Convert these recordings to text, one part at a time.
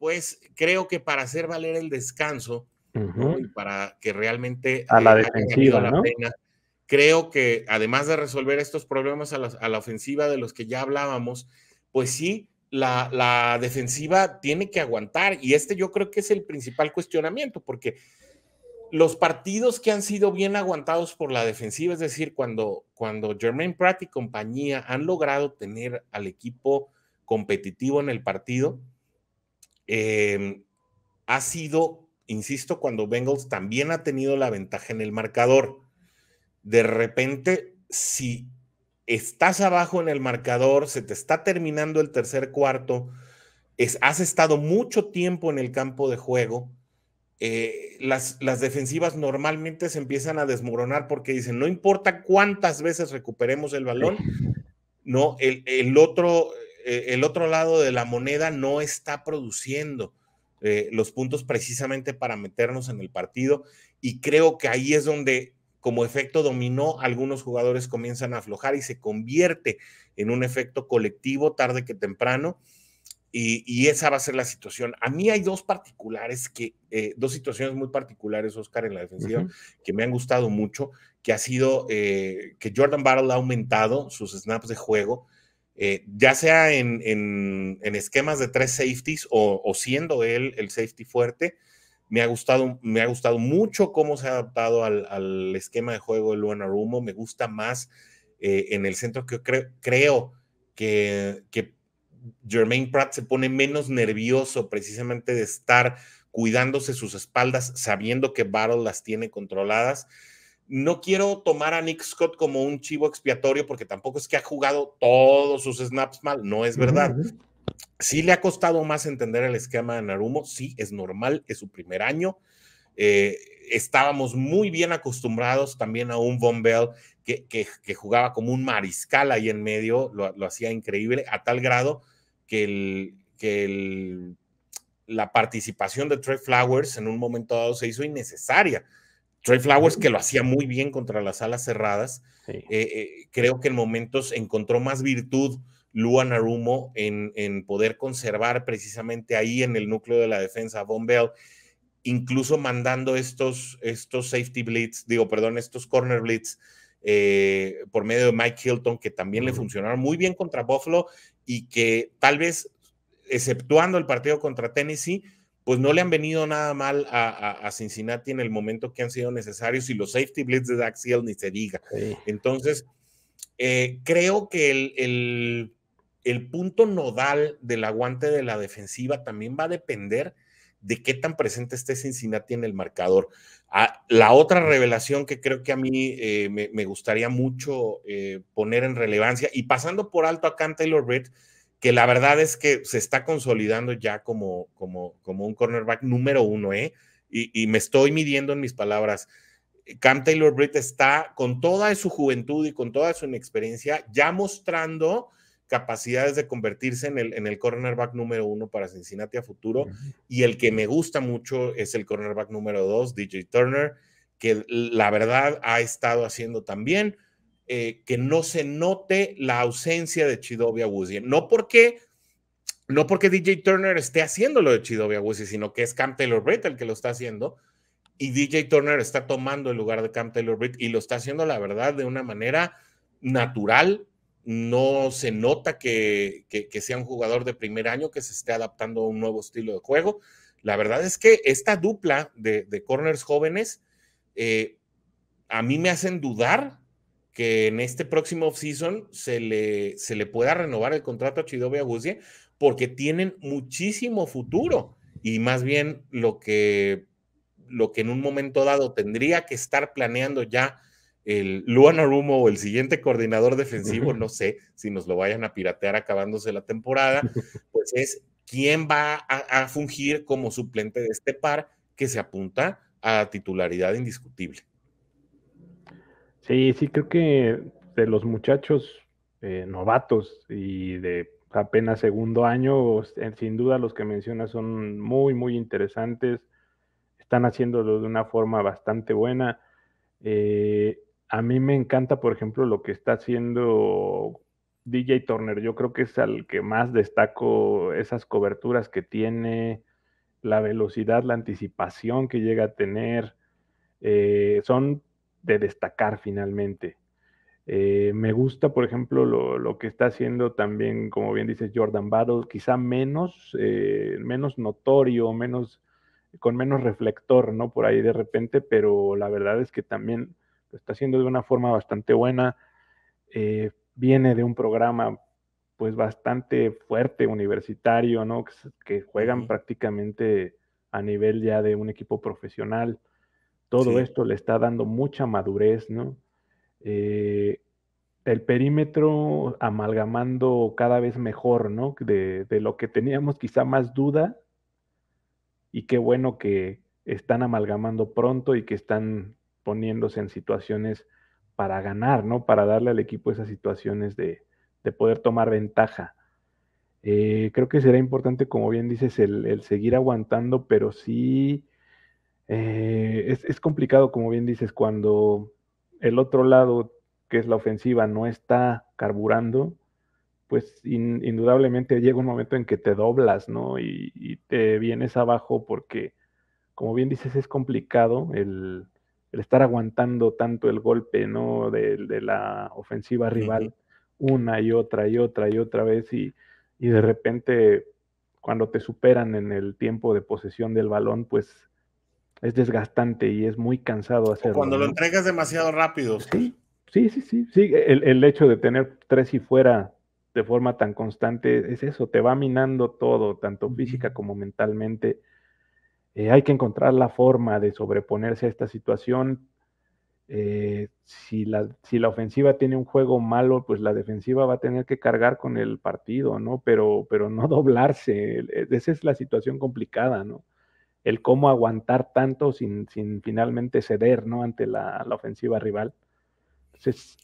pues creo que para hacer valer el descanso y para que realmente a la eh, defensiva, la pena, creo que además de resolver estos problemas a la, ofensiva de los que ya hablábamos, pues sí, la, defensiva tiene que aguantar y este yo creo que es el principal cuestionamiento porque los partidos que han sido bien aguantados por la defensiva, es decir, cuando, cuando Pratt y compañía han logrado tener al equipo competitivo en el partido, Em, ha sido, insisto, cuando Bengals también ha tenido la ventaja en el marcador. De repente, si estás abajo en el marcador, se te está terminando el tercer cuarto, has estado mucho tiempo en el campo de juego, eh, las, las, defensivas normalmente se empiezan a desmoronar porque dicen, no importa cuántas veces recuperemos el balón, no, el, el otro, eh, el otro lado de la moneda no está produciendo eh, los puntos precisamente para meternos en el partido y creo que ahí es donde como efecto dominó algunos jugadores comienzan a aflojar y se convierte en un efecto colectivo tarde que temprano y, esa va a ser la situación. A mí hay dos particulares que, eh, dos situaciones muy particulares, Oscar, en la defensiva, que me han gustado mucho, que ha sido que Jordan Battle ha aumentado sus snaps de juego, eh, ya sea en, esquemas de tres safeties o, siendo él el safety fuerte, me ha gustado, me ha gustado mucho cómo se ha adaptado al, esquema de juego de Luan Arumo, me gusta más eh, en el centro que creo, creo que, Jermaine Pratt se pone menos nervioso precisamente de estar cuidándose sus espaldas, sabiendo que Battle las tiene controladas no quiero tomar a Nick Scott como un chivo expiatorio porque tampoco es que ha jugado todos sus snaps mal, no es verdad. Sí le ha costado más entender el esquema de Narumo, sí, es normal, es su primer año. Eh, estábamos muy bien acostumbrados también a un Von Bell que, jugaba como un mariscal ahí en medio, lo, hacía increíble, a tal grado que, la participación de Trey Flowers en un momento dado se hizo innecesaria Trey Flowers, que lo hacía muy bien contra las alas cerradas, eh, eh, creo que en momentos encontró más virtud Luan Arumo en, poder conservar precisamente ahí en el núcleo de la defensa a incluso mandando estos, estos safety blitz, digo, perdón, estos corner blitz eh, por medio de Mike Hilton, que también le funcionaron muy bien contra Buffalo y que tal vez, exceptuando el partido contra Tennessee, pues no le han venido nada mal a, Cincinnati en el momento que han sido necesarios y los safety blitz de Dax ni se diga. Entonces, eh, creo que el, punto nodal del aguante de la defensiva también va a depender de qué tan presente esté Cincinnati en el marcador. Ah, la otra revelación que creo que a mí eh, me, gustaría mucho eh, poner en relevancia y pasando por alto acá en Taylor Britt, que la verdad es que se está consolidando ya como, como, como un cornerback número uno, ¿eh? Y, me estoy midiendo en mis palabras. Cam Taylor Britt está con toda su juventud y con toda su inexperiencia ya mostrando capacidades de convertirse en el, en el cornerback número uno para Cincinnati a futuro. Y el que me gusta mucho es el cornerback número dos, DJ Turner, que la verdad ha estado haciendo también. Eh, que no se note la ausencia de Chidovia Woozy. No porque, no porque DJ Turner esté haciendo lo de Chidovia Woozy, sino que es Cam Taylor Britt el que lo está haciendo y DJ Turner está tomando el lugar de Cam Taylor Britt y lo está haciendo, la verdad, de una manera natural. No se nota que, sea un jugador de primer año que se esté adaptando a un nuevo estilo de juego. La verdad es que esta dupla de, corners jóvenes eh, a mí me hacen dudar que en este próximo offseason se le, se le pueda renovar el contrato a Chidobe Aguzie porque tienen muchísimo futuro y más bien lo que, lo que en un momento dado tendría que estar planeando ya el Luan Arumo o el siguiente coordinador defensivo, no sé si nos lo vayan a piratear acabándose la temporada, pues es quién va a, a fungir como suplente de este par que se apunta a titularidad indiscutible. Sí, sí, creo que de los muchachos eh, novatos y de apenas segundo año, eh, sin duda los que mencionas son muy, muy interesantes. Están haciéndolo de una forma bastante buena. Eh, a mí me encanta, por ejemplo, lo que está haciendo DJ Turner. Yo creo que es al que más destaco esas coberturas que tiene, la velocidad, la anticipación que llega a tener. son de destacar finalmente. Eh, me gusta, por ejemplo, lo, lo, que está haciendo también, como bien dices, Jordan Battle, quizá menos, eh, menos notorio, menos, con menos reflector, ¿no? Por ahí de repente, pero la verdad es que también lo está haciendo de una forma bastante buena. Eh, viene de un programa pues bastante fuerte, universitario, ¿no? Que, juegan prácticamente a nivel ya de un equipo profesional. Todo esto le está dando mucha madurez, ¿no? Eh, el perímetro amalgamando cada vez mejor, ¿no? De, lo que teníamos quizá más duda y qué bueno que están amalgamando pronto y que están poniéndose en situaciones para ganar, ¿no? Para darle al equipo esas situaciones de, poder tomar ventaja. Eh, creo que será importante, como bien dices, el seguir aguantando, pero sí eh, es, complicado, como bien dices, cuando el otro lado, que es la ofensiva, no está carburando, pues indudablemente llega un momento en que te doblas, ¿no? Y, te vienes abajo porque, como bien dices, es complicado el, estar aguantando tanto el golpe, ¿no? De, la ofensiva rival una y otra y otra y otra vez y, y de repente cuando te superan en el tiempo de posesión del balón, pues es desgastante y es muy cansado hacerlo. cuando lo entregas demasiado rápido. Sí, sí, sí, sí. sí. El, hecho de tener tres y fuera de forma tan constante es eso, te va minando todo, tanto física como mentalmente. Eh, hay que encontrar la forma de sobreponerse a esta situación. Eh, si, la, si la ofensiva tiene un juego malo, pues la defensiva va a tener que cargar con el partido, ¿no? Pero, pero no doblarse. E, e, esa es la situación complicada, ¿no? el cómo aguantar tanto sin, sin finalmente ceder, ¿no? Ante la, ofensiva rival.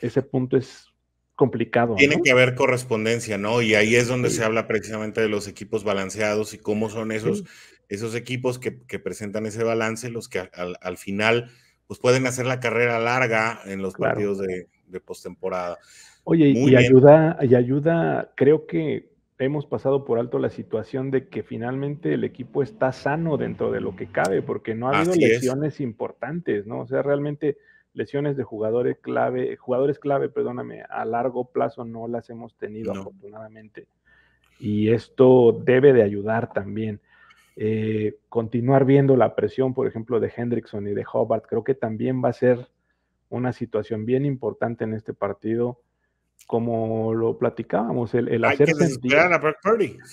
ese punto es complicado. Tiene que haber correspondencia, ¿no? Y ahí es donde se habla precisamente de los equipos balanceados y cómo son esos, esos equipos que, presentan ese balance, los que al, final pues pueden hacer la carrera larga en los partidos de, postemporada. Oye, y ayuda, y ayuda, creo que hemos pasado por alto la situación de que finalmente el equipo está sano dentro de lo que cabe, porque no ha habido lesiones importantes, ¿no? O sea, realmente lesiones de jugadores clave, jugadores clave, perdóname, a largo plazo no las hemos tenido afortunadamente. Y esto debe de ayudar también. Eh, continuar viendo la presión, por ejemplo, de Hendrickson y de Hobart, creo que también va a ser una situación bien importante en este partido como lo platicábamos, el, hacer sentir,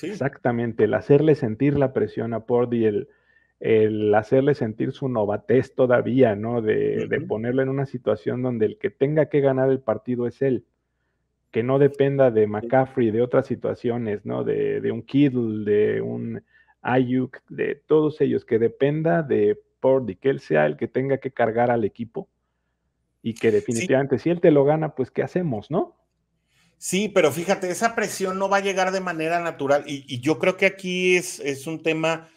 Exactamente, el hacerle sentir la presión a Pordy, el, el hacerle sentir su novatez todavía, ¿no? De, de, ponerle en una situación donde el que tenga que ganar el partido es él, que no dependa de McCaffrey, de otras situaciones, ¿no? De, de un Kittle, de un Ayuk, de todos ellos, que dependa de Pordy, que él sea el que tenga que cargar al equipo y que definitivamente si él te lo gana, pues ¿qué hacemos, no? Sí, pero fíjate, esa presión no va a llegar de manera natural y, yo creo que aquí es, un tema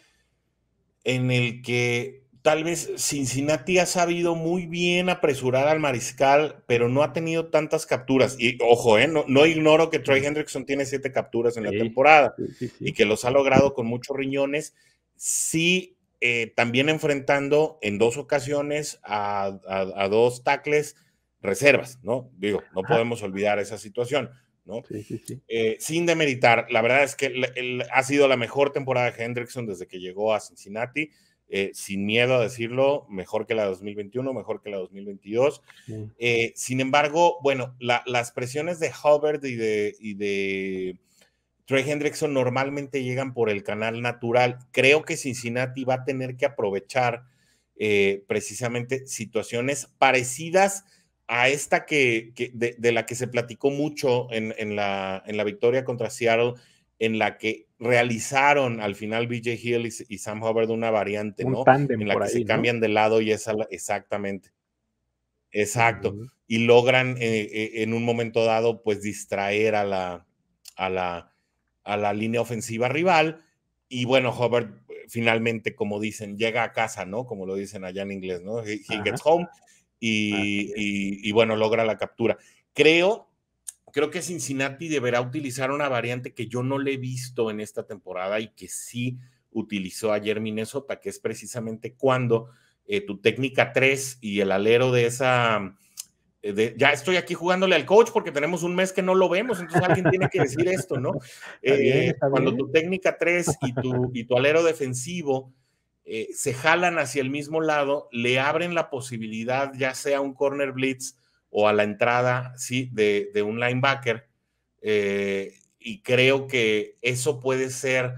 en el que tal vez Cincinnati ha sabido muy bien apresurar al mariscal, pero no ha tenido tantas capturas. Y ojo, eh, no, ignoro que Troy Hendrickson tiene siete capturas en la temporada y que los ha logrado con muchos riñones. Sí, eh, también enfrentando en dos ocasiones a, dos tacles reservas, ¿no? Digo, no podemos olvidar esa situación. Eh, sin demeritar, la verdad es que ha sido la mejor temporada de Hendrickson desde que llegó a Cincinnati, eh, sin miedo a decirlo, mejor que la 2021, mejor que la 2022. Eh, sin embargo, bueno, las presiones de Hubbard y de, y de Trey Hendrickson normalmente llegan por el canal natural. Creo que Cincinnati va a tener que aprovechar precisamente situaciones parecidas a esta que, de, la que se platicó mucho en, la, en, la, victoria contra Seattle, en la que realizaron al final BJ Hill y, Sam Hubbard una variante, ¿no? en la que se cambian de lado y es exactamente. Exacto. Y logran eh, eh, en un momento dado, pues distraer a la, a la, a la línea ofensiva rival. Y bueno, Hubbard eh, finalmente, como dicen, llega a casa, ¿no? Como lo dicen allá en inglés, ¿no? he gets home y, bueno, logra la captura. Creo creo que Cincinnati deberá utilizar una variante que yo no le he visto en esta temporada y que sí utilizó ayer Minnesota, que es precisamente cuando eh, tu técnica 3 y el alero de esa... Eh, ya estoy aquí jugándole al coach porque tenemos un mes que no lo vemos, entonces alguien tiene que decir esto, ¿no? Eh, cuando tu técnica 3 y tu, y tu alero defensivo eh, se jalan hacia el mismo lado, le abren la posibilidad, ya sea un corner blitz o a la entrada, sí, de, un linebacker. Eh, y creo que eso puede ser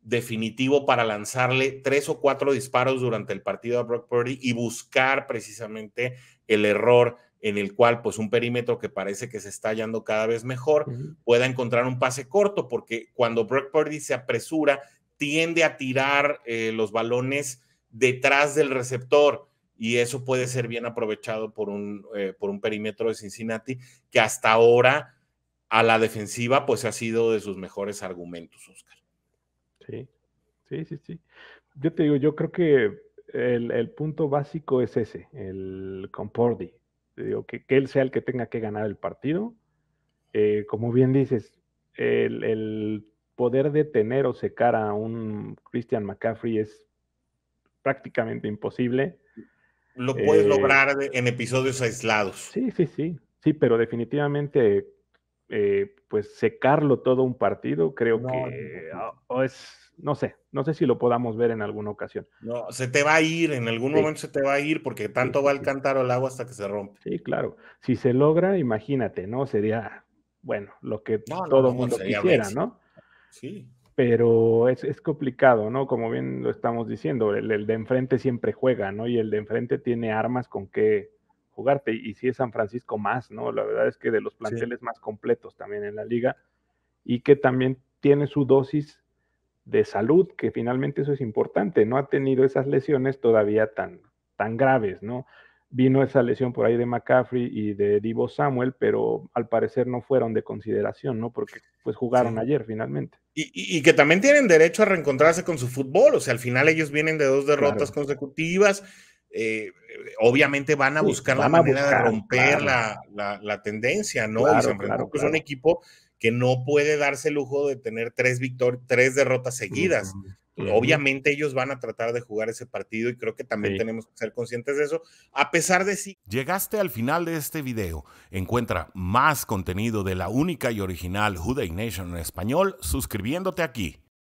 definitivo para lanzarle tres o cuatro disparos durante el partido a Brock Purdy y buscar precisamente el error en el cual pues un perímetro que parece que se está hallando cada vez mejor pueda encontrar un pase corto, porque cuando Brock Purdy se apresura, tiende a tirar eh, los balones detrás del receptor y eso puede ser bien aprovechado por un, eh, por un perímetro de Cincinnati que hasta ahora a la defensiva pues ha sido de sus mejores argumentos, Oscar. Sí, sí, sí, sí. Yo te digo, yo creo que el, punto básico es ese, el Compordi. que, él sea el que tenga que ganar el partido. Eh, como bien dices, el, el poder detener o secar a un Christian McCaffrey es prácticamente imposible. Lo eh, puedes lograr en episodios aislados. Sí, sí, sí. Sí, pero definitivamente, eh, pues secarlo todo un partido, creo que no. es, no sé, no sé si lo podamos ver en alguna ocasión. No, se te va a ir, en algún momento se te va a ir, porque tanto va el cantar el agua hasta que se rompe. Sí, claro. Si se logra, imagínate, ¿no? Sería, bueno, lo que todo todo mundo quisiera, ¿no? Sí. Pero es, complicado, ¿no? Como bien lo estamos diciendo, el, de enfrente siempre juega, ¿no? Y el de enfrente tiene armas con que jugarte. Y, si es San Francisco más, ¿no? La verdad es que de los planteles más completos también en la liga. Y que también tiene su dosis de salud, que finalmente eso es importante. No ha tenido esas lesiones todavía tan, tan graves, ¿no? vino esa lesión por ahí de McCaffrey y de Divo Samuel, pero al parecer no fueron de consideración, ¿no? Porque pues jugaron ayer finalmente. Y, que también tienen derecho a reencontrarse con su fútbol, o sea, al final ellos vienen de dos derrotas consecutivas, eh, obviamente van a buscar la manera de romper la, tendencia, ¿no? y es pues, un equipo que no puede darse el lujo de tener tres, victor tres derrotas seguidas. Obviamente ellos van a tratar de jugar ese partido y creo que también tenemos que ser conscientes de eso, a pesar de si... Llegaste al final de este video. Encuentra más contenido de la única y original Jude Nation en español suscribiéndote aquí.